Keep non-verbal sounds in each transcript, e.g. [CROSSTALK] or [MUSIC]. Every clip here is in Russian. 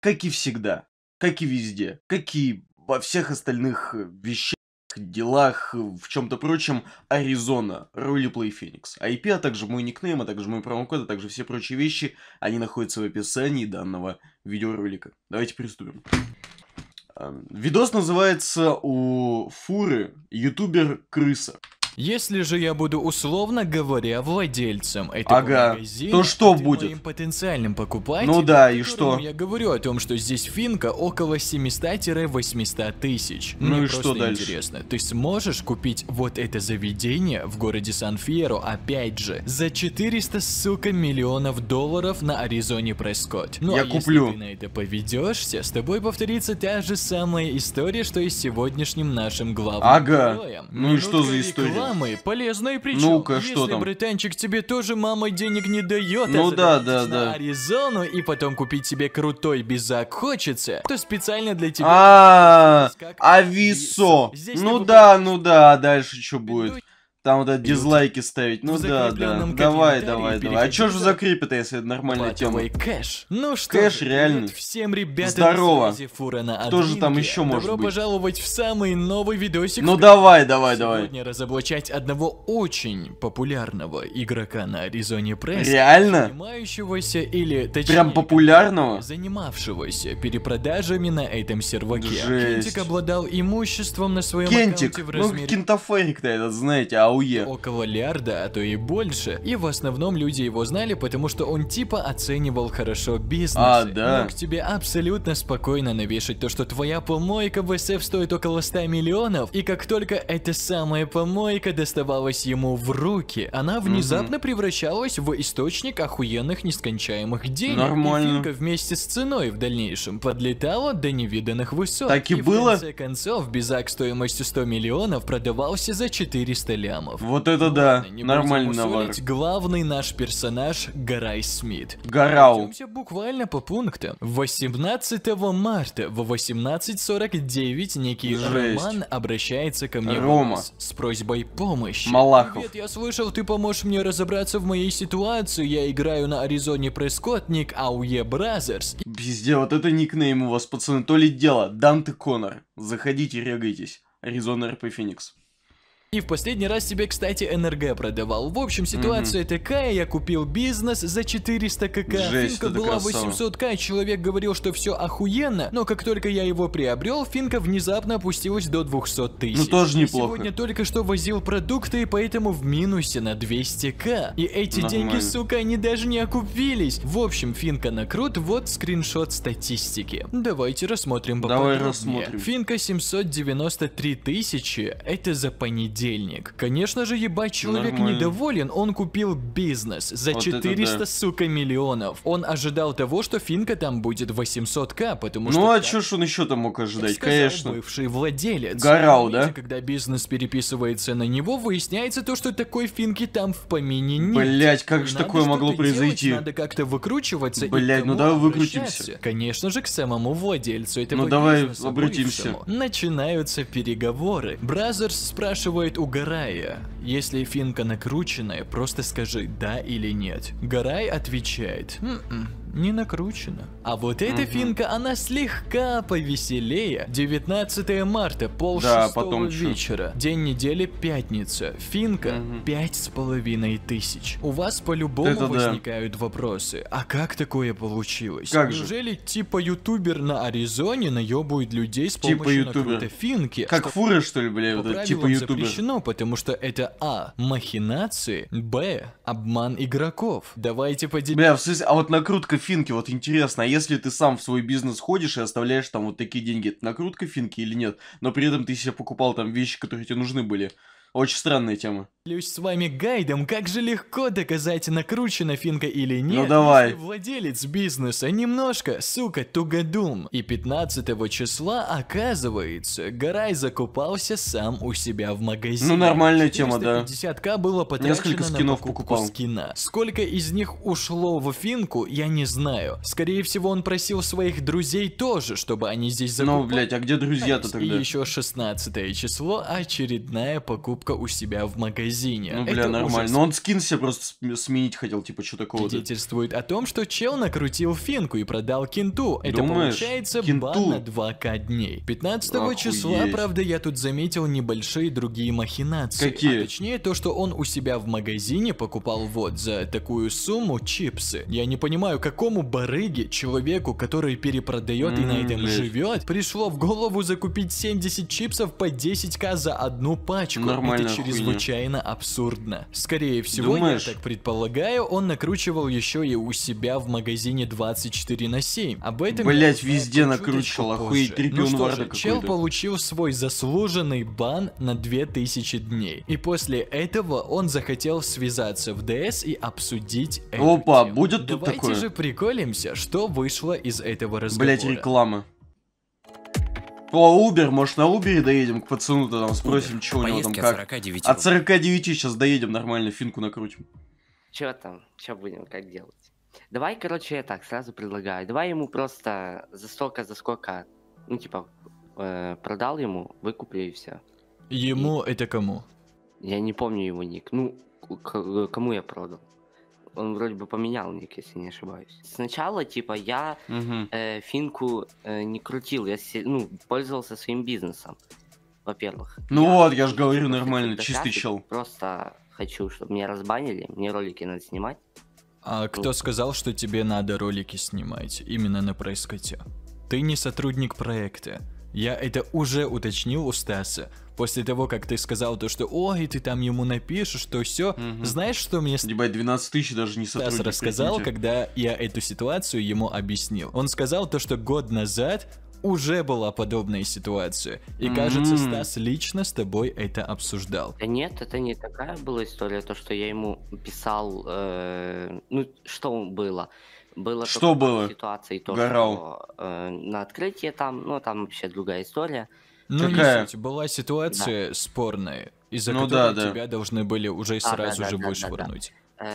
как и всегда, как и везде, как и во всех остальных э, вещах, делах, э, в чем-то прочем, Аризона, Roleplay Phoenix. IP, а также мой никнейм, а также мой промокод, а также все прочие вещи, они находятся в описании данного видеоролика. Давайте приступим. Эм, видос называется «У фуры ютубер-крыса». Если же я буду условно говоря владельцем этого ага. магазина, то что будет? Моим потенциальным покупателем, ну да, и что? Я говорю о том, что здесь финка около 700-800 тысяч. Ну Мне и что дальше? интересно, ты сможешь купить вот это заведение в городе Сан-Фьеро, опять же, за 400, сука, миллионов долларов на Аризоне Прескотт. Ну, я а куплю. если ты на это поведешься, с тобой повторится та же самая история, что и с сегодняшним нашим главным ага. героем. Ну и ну, что за история? самые полезные причем. Ну-ка, что там? британчик тебе тоже мама денег не дает, а ну, а да, да, да. Аризону и потом купить себе крутой бизак хочется, то специально для тебя... А, а Ависо. Ну да, ну да, дальше что будет? Там вот это дизлайки ставить. Ну да, да. Давай, давай, давай. А чё же в закрепе-то, если это нормальная тема? кэш. Ну что кэш же, реальный. Всем ребятам Здорово. Фурана Кто же там еще может быть. Добро пожаловать в самый новый видосик. Ну давай, давай, давай. Сегодня разоблачать одного очень популярного игрока на Аризоне Пресс. Реально? Занимающегося или, точнее... Прям популярного? Занимавшегося перепродажами на этом серваке. Жесть. Кентик обладал имуществом на своем Кентик. аккаунте в ну, размере... Ну, кентоферик-то этот, знаете, а Яуе. Около лярда, а то и больше. И в основном люди его знали, потому что он типа оценивал хорошо бизнес. А, да. Мог тебе абсолютно спокойно навешать то, что твоя помойка в СФ стоит около 100 миллионов, и как только эта самая помойка доставалась ему в руки, она внезапно угу. превращалась в источник охуенных нескончаемых денег. Нормально. И финка вместе с ценой в дальнейшем подлетала до невиданных высот. Так и, и было. в конце концов, Бизак стоимостью 100 миллионов продавался за 400 лям граммов. Вот это ну да, Ладно, не нормальный навар. Главный наш персонаж Гарай Смит. Гарау. буквально по пунктам. 18 марта в 18.49 некий Жесть. Роман обращается ко мне Рома. Вас, с просьбой помощи. Малахов. Привет, я слышал, ты поможешь мне разобраться в моей ситуации. Я играю на Аризоне Прескотт, ник Ауе Бразерс. Пизде, вот это никнейм у вас, пацаны, то ли дело. Данте Конор. Заходите, регайтесь. Аризона РП Феникс. И в последний раз тебе, кстати, НРГ продавал. В общем, ситуация угу. такая, я купил бизнес за 400 кк. Жесть, финка была 800 к, человек говорил, что все охуенно, но как только я его приобрел, финка внезапно опустилась до 200 тысяч. Ну тоже неплохо. Я сегодня только что возил продукты, и поэтому в минусе на 200 к. И эти Нормально. деньги, сука, они даже не окупились. В общем, финка на крут, вот скриншот статистики. Давайте рассмотрим поподробнее. Давай рассмотрим. Финка 793 тысячи, это за понедельник понедельник. Конечно же, ебать, человек Нормально. недоволен, он купил бизнес за вот 400, да. сука, миллионов. Он ожидал того, что финка там будет 800к, потому ну, что... Ну а чё ж он еще там мог ожидать, сказал, конечно. бывший владелец. Горал, да? Когда бизнес переписывается на него, выясняется то, что такой финки там в помине нет. Блять, как же такое могло произойти? Делать, надо как-то выкручиваться. Блять, ну давай выкрутимся. Конечно же, к самому владельцу этого Ну давай обратимся. Начинаются переговоры. Бразерс спрашивает стоит у Гарая. Если финка накрученная, просто скажи «да» или «нет». Гарай отвечает «М «М-м». -м, не накручено. А вот эта угу. финка, она слегка повеселее. 19 марта, пол да, шестого вечера. Чё? День недели, пятница. Финка, пять с половиной тысяч. У вас по-любому возникают да. вопросы. А как такое получилось? Как Неужели же? типа ютубер на Аризоне наебует людей с типа помощью ютубер. накрута финки? Как что фуры, что ли, бля, это, типа ютубер? запрещено, потому что это а. Махинации, б. Обман игроков. Давайте поделимся. Бля, в смысле, а вот накрутка финки, вот интересно, а если ты сам в свой бизнес ходишь и оставляешь там вот такие деньги, это накрутка финки или нет? Но при этом ты себе покупал там вещи, которые тебе нужны были. Очень странная тема поделюсь с вами гайдом, как же легко доказать, накручена финка или нет. Ну давай. владелец бизнеса немножко, сука, тугодум. И 15 числа, оказывается, Гарай закупался сам у себя в магазине. Ну нормальная тема, да. 50к было потрачено Несколько скинов на покупку покупал. скина. Сколько из них ушло в финку, я не знаю. Скорее всего, он просил своих друзей тоже, чтобы они здесь ну, закупали. Ну, блять, а где друзья-то тогда? И еще 16 число, очередная покупка у себя в магазине магазине. Ну, бля, это нормально. Ужас. Но он скин себе просто сменить хотел, типа, что такого -то. Свидетельствует о том, что чел накрутил финку и продал кинту. Это Думаешь? получается кинту? бан на 2к дней. 15 Охуеть. числа, правда, я тут заметил небольшие другие махинации. Какие? А точнее, то, что он у себя в магазине покупал вот за такую сумму чипсы. Я не понимаю, какому барыге, человеку, который перепродает и на этом живет, пришло в голову закупить 70 чипсов по 10к за одну пачку. Нормально, Это чрезвычайно совершенно абсурдно. Скорее всего, Думаешь? я так предполагаю, он накручивал еще и у себя в магазине 24 на 7. Об этом Блять, везде накручивал, охуеть, ну что чел получил свой заслуженный бан на 2000 дней. И после этого он захотел связаться в ДС и обсудить Опа, это. Опа, будет Давайте тут такое? Давайте же приколимся, что вышло из этого разговора. Блять, реклама. О Убер, может на Uber доедем к пацану-то там, спросим, что у него там как. От 49, от 49 сейчас доедем, нормально финку накрутим. Че там, что будем, как делать? Давай, короче, я так сразу предлагаю. Давай ему просто за столько, за сколько, ну, типа, э, продал ему, выкуплю и все. Ему и... это кому? Я не помню его ник. Ну, кому я продал он вроде бы поменял ник, если не ошибаюсь. Сначала, типа, я угу. э, финку э, не крутил, я ну, пользовался своим бизнесом, во-первых. Ну я, вот, я же говорю, нормально, чистый чел. Просто хочу, чтобы меня разбанили, мне ролики надо снимать. А ну, кто сказал, что тебе надо ролики снимать именно на проискоте? Ты не сотрудник проекта. Я это уже уточнил у Стаса. После того, как ты сказал то, что ой, ты там ему напишешь, что все. Угу. Знаешь, что мне... Ебать, 12 тысяч даже не сотрудник. Стас рассказал, прикиньте. когда я эту ситуацию ему объяснил. Он сказал то, что год назад уже была подобная ситуация. И mm-hmm. кажется, Стас лично с тобой это обсуждал. Да нет, это не такая была история, то, что я ему писал, э, ну, что было. Было что было? Ситуации то, Горал. Что, э, на открытии там, ну там вообще другая история. Ну, Какая? была ситуация да. спорная, из-за ну, которой да, да. тебя должны были уже да, сразу да, же да, вышвырнуть. Да, да.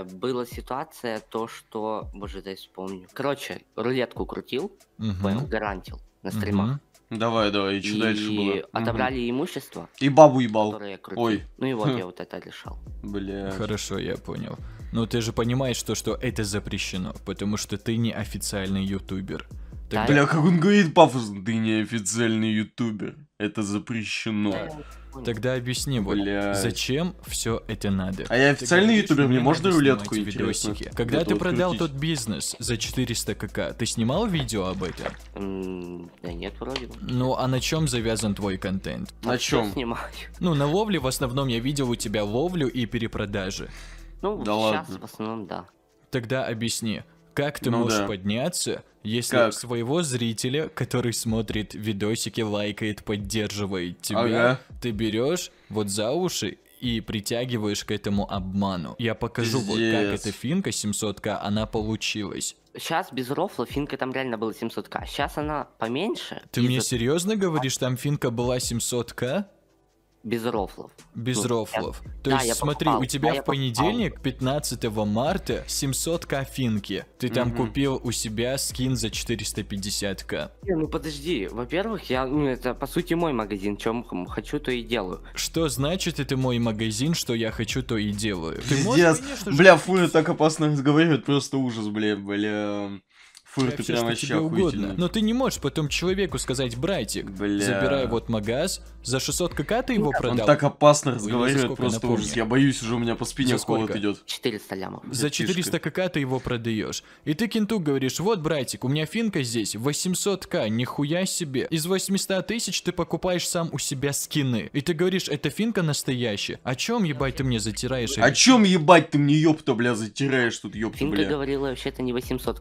Э, была ситуация то, что, боже, дай вспомню. Короче, рулетку крутил, угу. гарантил на стримах. Угу. Давай, давай, и что и дальше было? отобрали угу. имущество. И бабу ебал. Ой. Ну и вот [LAUGHS] я вот это решал. Бля. Хорошо, я понял. Но ты же понимаешь то, что это запрещено, потому что ты не официальный ютубер. Так, да. Бля, как он говорит пафосно, ты не официальный ютубер, это запрещено. Тогда объясни, Бля. зачем все это надо? А я официальный ютубер, мне можно рулетку видосики. Когда ты продал крутить. тот бизнес за 400 кк, ты снимал видео об этом? Mm, да нет, вроде бы. Ну, а на чем завязан твой контент? На чем? Ну, на ловле в основном я видел у тебя ловлю и перепродажи. Ну, да сейчас ладно. в основном да. Тогда объясни, как ты ну можешь да. подняться, если как? своего зрителя, который смотрит видосики, лайкает, поддерживает тебя, ага. ты берешь вот за уши и притягиваешь к этому обману. Я покажу, Пиздец. вот как эта финка 700к, она получилась. Сейчас без рофла финка там реально была 700к, сейчас она поменьше. Ты мне серьезно говоришь, там финка была 700к? без рофлов. Без ну, рофлов. Я... То да, есть, смотри, покупал, у тебя да, в понедельник, 15 марта, 700 кофинки. Ты там угу. купил у себя скин за 450к. Не, ну подожди, во-первых, я, ну это по сути мой магазин, чем хочу, то и делаю. Что значит это мой магазин, что я хочу, то и делаю? Ты Пиздец, можешь, конечно, бля, фури так опасно разговаривают, просто ужас, бля, бля фурту все, прям вообще угодно. Но ты не можешь потом человеку сказать, братик, Бля. забирай вот магаз, за 600 кк ты его Нет, продал. Он так опасно разговаривает, просто напомню. ужас. Я боюсь, уже у меня по спине холод идет. 400 лямов. За 400 кк ты его продаешь. И ты кенту говоришь, вот, братик, у меня финка здесь, 800к, нихуя себе. Из 800 тысяч ты покупаешь сам у себя скины. И ты говоришь, эта финка настоящая. О чем, ебать, ты мне затираешь? О чем, ебать, ты мне, ёпта, бля, затираешь тут, ёпта, бля? Финка говорила, вообще-то не 800к,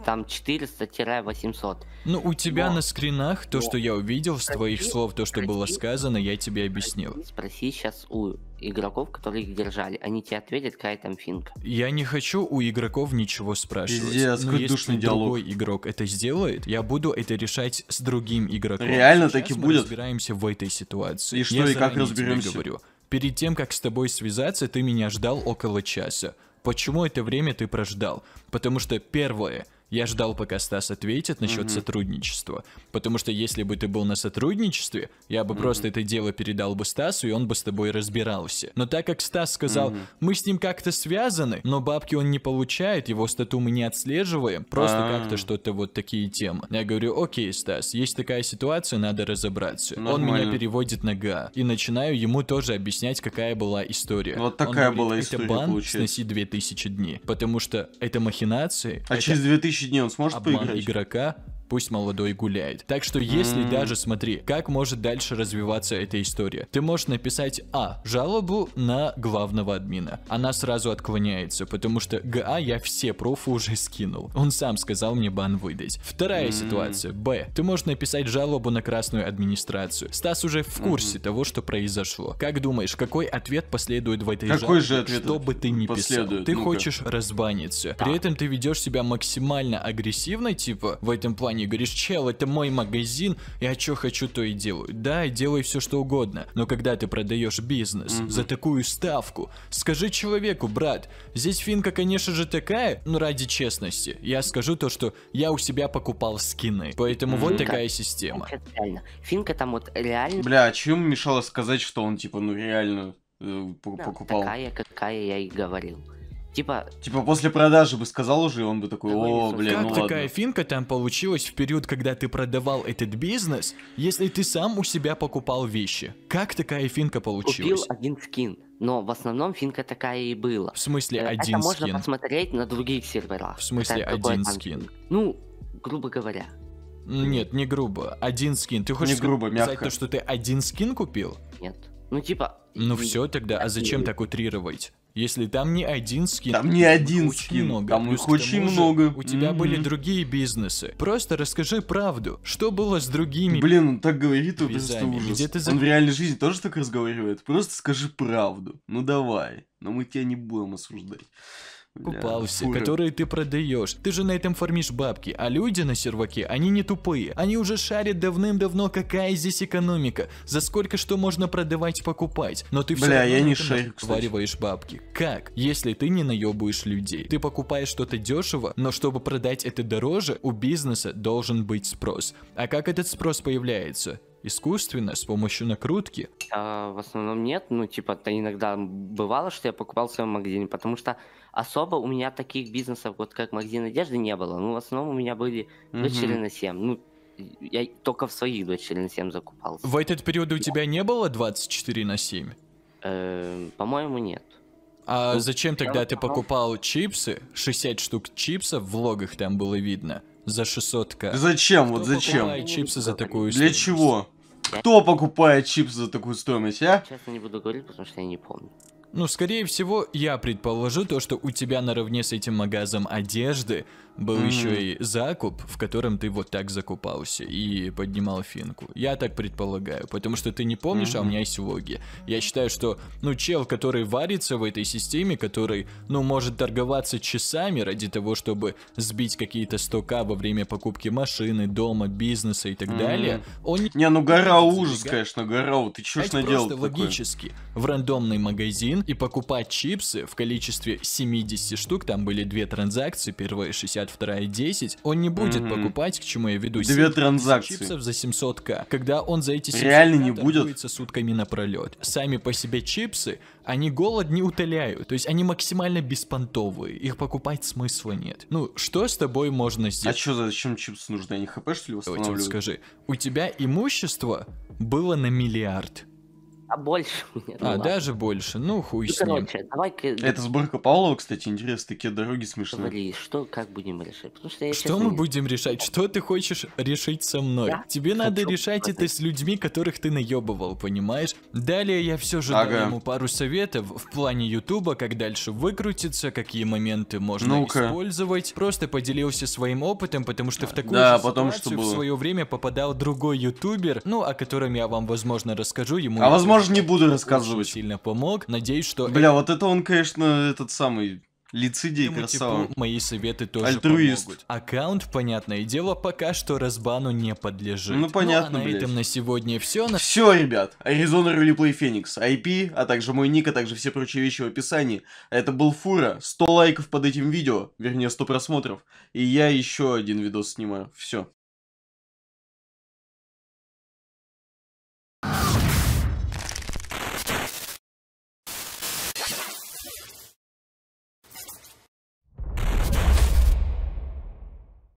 а там 400-800. Ну, у тебя но... на скринах то, но... что я увидел, спроси, с твоих слов, то, что спроси, было сказано, я тебе объяснил. Спроси сейчас у игроков, которые их держали. Они тебе ответят, какая там финка. Я не хочу у игроков ничего спрашивать. Пиздец, но если душный другой диалог. игрок это сделает, я буду это решать с другим игроком. Реально Сейчас таки мы будет. разбираемся в этой ситуации. И что, я и как разберемся? говорю. Перед тем, как с тобой связаться, ты меня ждал около часа. Почему это время ты прождал? Потому что первое, я ждал, пока Стас ответит насчет mm-hmm. сотрудничества. Потому что если бы ты был на сотрудничестве, я бы mm-hmm. просто это дело передал бы Стасу, и он бы с тобой разбирался. Но так как Стас сказал, mm-hmm. мы с ним как-то связаны, но бабки он не получает, его стату мы не отслеживаем, просто А-а-а. как-то что-то вот такие темы. Я говорю, окей, Стас, есть такая ситуация, надо разобраться. Нормально. Он меня переводит на ГА. И начинаю ему тоже объяснять, какая была история. Вот такая он говорит, была история, Это бан, получается. сноси 2000 дней. Потому что это махинации. А это... через 2000 следующий день он сможет Обман поиграть? игрока пусть молодой гуляет. Так что если даже, смотри, как может дальше развиваться эта история. Ты можешь написать А. Жалобу на главного админа. Она сразу отклоняется, потому что ГА я все профы уже скинул. Он сам сказал мне бан выдать. Вторая ситуация. Б. Ты можешь написать жалобу на красную администрацию. Стас уже в курсе того, что произошло. Как думаешь, какой ответ последует в этой какой жалобе? же ответ? Что бы ты ни писал. Ты ну хочешь разбаниться. При этом ты ведешь себя максимально агрессивно, типа, в этом плане компании, говоришь, чел, это мой магазин, я что хочу, то и делаю. Да, и делай все, что угодно, но когда ты продаешь бизнес угу. за такую ставку, скажи человеку, брат, здесь финка, конечно же, такая, но ради честности, я скажу то, что я у себя покупал скины, поэтому угу. вот такая система. Финка там вот реально... Бля, а чем мешало сказать, что он типа, ну реально э, покупал? Да, такая, какая я и говорил. Типа... Типа после продажи бы сказал уже, и он бы такой, о, блин, как ну ладно. такая финка там получилась в период, когда ты продавал этот бизнес, если ты сам у себя покупал вещи? Как такая финка получилась? Купил один скин. Но в основном финка такая и была. В смысле э, один скин? Это можно посмотреть на других серверах. В смысле один скин? Ну, грубо говоря. Нет, не грубо. Один скин. Ты хочешь сказать то, что ты один скин купил? Нет. Ну, типа... Ну все тогда, а зачем так утрировать? Если там не один скин, там не один скин, много. там Плюс их очень же, много. У тебя mm-hmm. были другие бизнесы. Просто расскажи правду, что было с другими. Блин, он ну так говорит, это просто ужас. Где ты зак... Он в реальной жизни тоже так разговаривает. Просто скажи правду. Ну давай, но мы тебя не будем осуждать купался, которые ты продаешь. Ты же на этом фармишь бабки, а люди на серваке, они не тупые. Они уже шарят давным-давно, какая здесь экономика, за сколько что можно продавать, покупать. Но ты все Бля, равно я не шарю, свариваешь бабки. Как? Если ты не наебуешь людей. Ты покупаешь что-то дешево, но чтобы продать это дороже, у бизнеса должен быть спрос. А как этот спрос появляется? искусственно, с помощью накрутки? А, в основном нет, ну, типа, это иногда бывало, что я покупал в своем магазине, потому что особо у меня таких бизнесов, вот как магазин одежды, не было. Ну, в основном у меня были дочери на 7, ну, я только в своих дочери на 7 закупался. В этот период у тебя не было 24 на 7? Э, по-моему, нет. А ну, зачем тогда ты покупал чипсы? 60 штук чипсов, в логах там было видно. За 600к. Зачем? Кто вот зачем? чипсы за такую Для чего? Кто покупает чипсы за такую стоимость, а? Честно не буду говорить, потому что я не помню. Ну, скорее всего, я предположу то, что у тебя наравне с этим магазом одежды был mm. еще и закуп, в котором ты вот так закупался и поднимал финку. Я так предполагаю, потому что ты не помнишь, mm-hmm. а у меня есть логи. Я считаю, что, ну, чел, который варится в этой системе, который, ну, может торговаться часами ради того, чтобы сбить какие-то 100 во время покупки машины, дома, бизнеса и так mm-hmm. далее, он... Не, ну, гора ужас, конечно, гора, ты чушь наделал просто такое? логически. В рандомный магазин и покупать чипсы в количестве 70 штук, там были две транзакции, первая 62 вторая 10, он не будет mm-hmm. покупать, к чему я веду. Две транзакции. Чипсов за 700к, когда он за эти 700 Реально не будет. сутками напролет. Сами по себе чипсы, они голод не утоляют, то есть они максимально беспонтовые, их покупать смысла нет. Ну, что с тобой можно а сделать? А что, зачем чипсы нужны? Они хп что ли восстанавливают? Скажи, у тебя имущество было на миллиард. А больше нет. А, ну, даже ладно. больше. Ну, хуй ну, с короче, ним. давай-ка... Это сборка Павлова, кстати, интересно, такие дороги смешные. Говори, что, как будем решать? Потому что я Что мы не... будем решать? Что ты хочешь решить со мной? Я Тебе надо решать это с людьми, которых ты наебывал, понимаешь? Далее я все же ага. дам ему пару советов в плане Ютуба, как дальше выкрутиться, какие моменты можно ну использовать. Просто поделился своим опытом, потому что в такую да, же потом, ситуацию что в свое время попадал другой ютубер, ну, о котором я вам, возможно, расскажу. Ему а возможно может, не буду рассказывать. Сильно помог. Надеюсь, что... Бля, вот это он, конечно, этот самый... Лицедей, типа, красава. Типа, мои советы тоже Альтруист. помогут. Аккаунт, понятное дело, пока что разбану не подлежит. Ну, понятно, ну, а на блядь. этом на сегодня все. На... Все, ребят. Аризона Roleplay Феникс. IP, а также мой ник, а также все прочие вещи в описании. Это был Фура. 100 лайков под этим видео, вернее, 100 просмотров. И я еще один видос снимаю. Все.